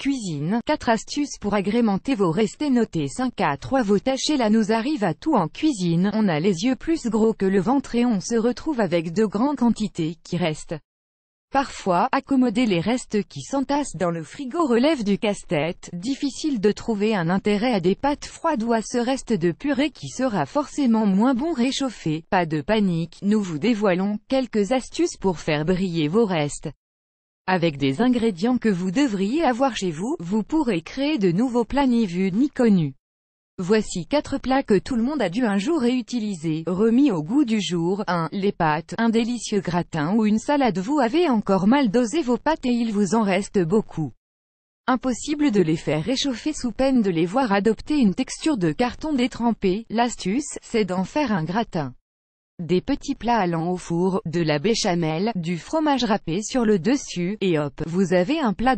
Cuisine, 4 astuces pour agrémenter vos restes notés 5 à 3 vos tâches là nous arrive à tout en cuisine, on a les yeux plus gros que le ventre et on se retrouve avec de grandes quantités qui restent. Parfois, accommoder les restes qui s'entassent dans le frigo relève du casse-tête, difficile de trouver un intérêt à des pâtes froides ou à ce reste de purée qui sera forcément moins bon réchauffé. Pas de panique, nous vous dévoilons quelques astuces pour faire briller vos restes. Avec des ingrédients que vous devriez avoir chez vous, vous pourrez créer de nouveaux plats ni vus ni connus. Voici quatre plats que tout le monde a dû un jour réutiliser, remis au goût du jour. 1. Les pâtes, un délicieux gratin ou une salade Vous avez encore mal dosé vos pâtes et il vous en reste beaucoup. Impossible de les faire réchauffer sous peine de les voir adopter une texture de carton détrempé. L'astuce, c'est d'en faire un gratin des petits plats allant au four, de la béchamel, du fromage râpé sur le dessus, et hop, vous avez un plat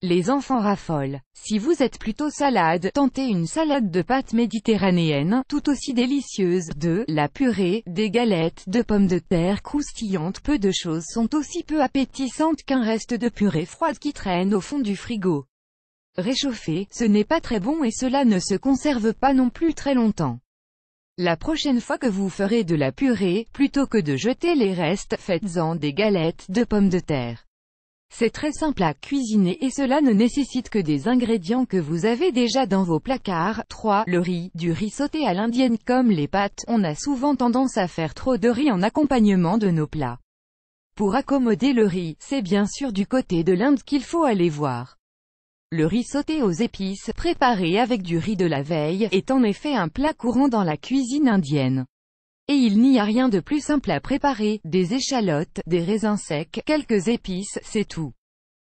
Les enfants raffolent. Si vous êtes plutôt salade, tentez une salade de pâte méditerranéenne, tout aussi délicieuse, de la purée, des galettes, de pommes de terre croustillantes. Peu de choses sont aussi peu appétissantes qu'un reste de purée froide qui traîne au fond du frigo. Réchauffer, ce n'est pas très bon et cela ne se conserve pas non plus très longtemps. La prochaine fois que vous ferez de la purée, plutôt que de jeter les restes, faites-en des galettes de pommes de terre. C'est très simple à cuisiner et cela ne nécessite que des ingrédients que vous avez déjà dans vos placards. 3. Le riz, du riz sauté à l'indienne comme les pâtes, on a souvent tendance à faire trop de riz en accompagnement de nos plats. Pour accommoder le riz, c'est bien sûr du côté de l'Inde qu'il faut aller voir. Le riz sauté aux épices, préparé avec du riz de la veille, est en effet un plat courant dans la cuisine indienne. Et il n'y a rien de plus simple à préparer, des échalotes, des raisins secs, quelques épices, c'est tout.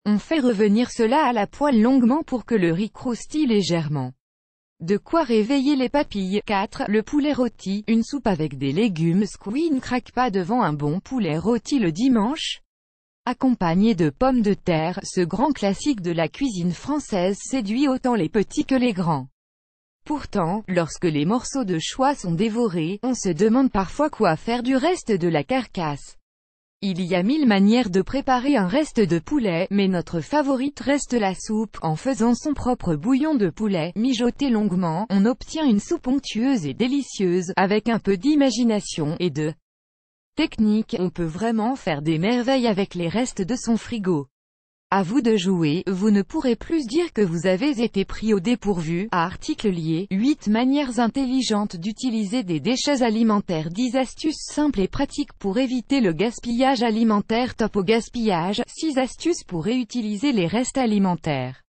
On fait revenir cela à la poêle longuement pour que le riz croustille légèrement. De quoi réveiller les papilles 4. Le poulet rôti, une soupe avec des légumes squee ne craque pas devant un bon poulet rôti le dimanche Accompagné de pommes de terre, ce grand classique de la cuisine française séduit autant les petits que les grands. Pourtant, lorsque les morceaux de choix sont dévorés, on se demande parfois quoi faire du reste de la carcasse. Il y a mille manières de préparer un reste de poulet, mais notre favorite reste la soupe. En faisant son propre bouillon de poulet, mijoté longuement, on obtient une soupe onctueuse et délicieuse, avec un peu d'imagination, et de technique, on peut vraiment faire des merveilles avec les restes de son frigo. À vous de jouer, vous ne pourrez plus dire que vous avez été pris au dépourvu, à article lié, 8 manières intelligentes d'utiliser des déchets alimentaires 10 astuces simples et pratiques pour éviter le gaspillage alimentaire Top au gaspillage, 6 astuces pour réutiliser les restes alimentaires